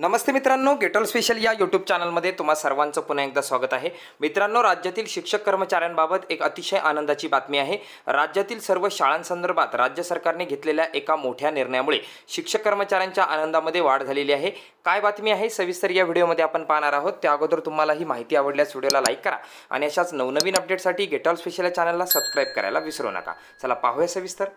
नमस्ते मित्रांनो गेटॉल स्पेशल या यूट्यूब चॅनलमध्ये तुम्हा सर्वांचं पुन्हा एकदा स्वागत आहे मित्रांनो राज्यातील शिक्षक कर्मचाऱ्यांबाबत एक अतिशय आनंदाची बातमी आहे राज्यातील सर्व शाळांसंदर्भात राज्य सरकारने घेतलेल्या एका मोठ्या निर्णयामुळे शिक्षक कर्मचाऱ्यांच्या आनंदामध्ये वाढ झालेली आहे काय बातमी आहे सविस्तर या व्हिडिओमध्ये आपण पाहणार आहोत त्या अगोदर तुम्हाला ही माहिती आवडल्यास व्हिडिओला लाईक करा आणि अशाच नवनवीन अपडेटसाठी गेटॉल स्पेशल या चॅनलला सबस्क्राईब करायला विसरू नका चला पाहूया सविस्तर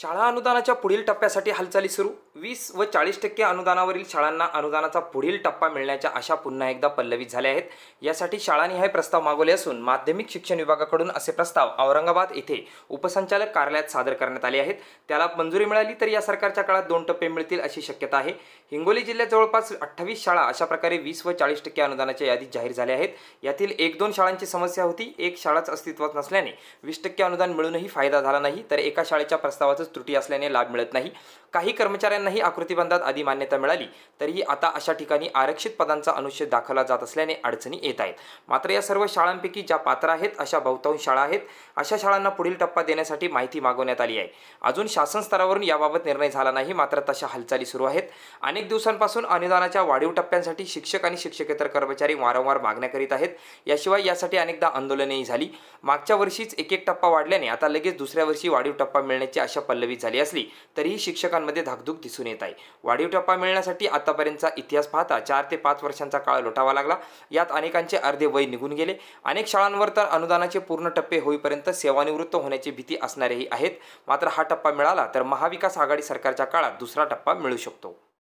शाळा अनुदानाच्या पुढील टप्प्यासाठी हालचाली सुरू वीस व चाळीस टक्के अनुदानावरील शाळांना अनुदानाचा पुढील टप्पा मिळण्याच्या आशा पुन्हा एकदा पल्लवित झाल्या आहेत यासाठी शाळांनी हे प्रस्ताव मागवले असून माध्यमिक शिक्षण विभागाकडून असे प्रस्ताव औरंगाबाद येथे उपसंचालक कार्यालयात सादर करण्यात आले आहेत त्याला मंजुरी मिळाली तर या सरकारच्या काळात दोन टप्पे मिळतील अशी शक्यता आहे हिंगोली जिल्ह्यात जवळपास अठ्ठावीस शाळा अशा प्रकारे वीस व चाळीस टक्के अनुदानाच्या यादीत जाहीर झाल्या आहेत यातील एक दोन शाळांची समस्या होती एक शाळाच अस्तित्वात नसल्याने वीस टक्के अनुदान मिळूनही फायदा झाला नाही तर एका शाळेच्या प्रस्तावाचं त्रुटी असल्याने लाभ मिळत नाही काही कर्मचाऱ्यांनाही आकृतीबंधात आधी मान्यता मिळाली तरीही आता अशा ठिकाणी आरक्षित पदांचा अनुच्छेद दाखवला जात असल्याने अडचणी येत आहेत मात्र या सर्व शाळांपैकी ज्या पात्र आहेत अशा बहुतांश शाळा आहेत अशा शाळांना पुढील टप्पा देण्यासाठी माहिती मागवण्यात आली आहे अजून शासन स्तरावरून याबाबत निर्णय झाला नाही मात्र तशा हालचाली सुरू आहेत अनेक दिवसांपासून अनुदानाच्या वाढीव टप्प्यांसाठी शिक्षक आणि शिक्षकेतर कर्मचारी वारंवार मागण्या करीत आहेत याशिवाय यासाठी अनेकदा आंदोलनेही झाली मागच्या वर्षीच एक एक टप्पा वाढल्याने आता लगेच दुसऱ्या वर्षी वाढीव टप्पा मिळण्याची अशा पल्लवी झाली असली तरीही शिक्षकांमध्ये धाकधूक दिसून येत आहे वाढीव टप्पा मिळण्यासाठी आतापर्यंतचा इतिहास पाहता चार ते पाच वर्षांचा काळ लोटावा लागला यात अनेकांचे अर्धे वय निघून गेले अनेक शाळांवर तर अनुदानाचे पूर्ण टप्पे होईपर्यंत सेवानिवृत्त होण्याची भीती असणारेही आहेत मात्र हा टप्पा मिळाला तर महाविकास आघाडी सरकारच्या काळात दुसरा टप्पा मिळू शकतो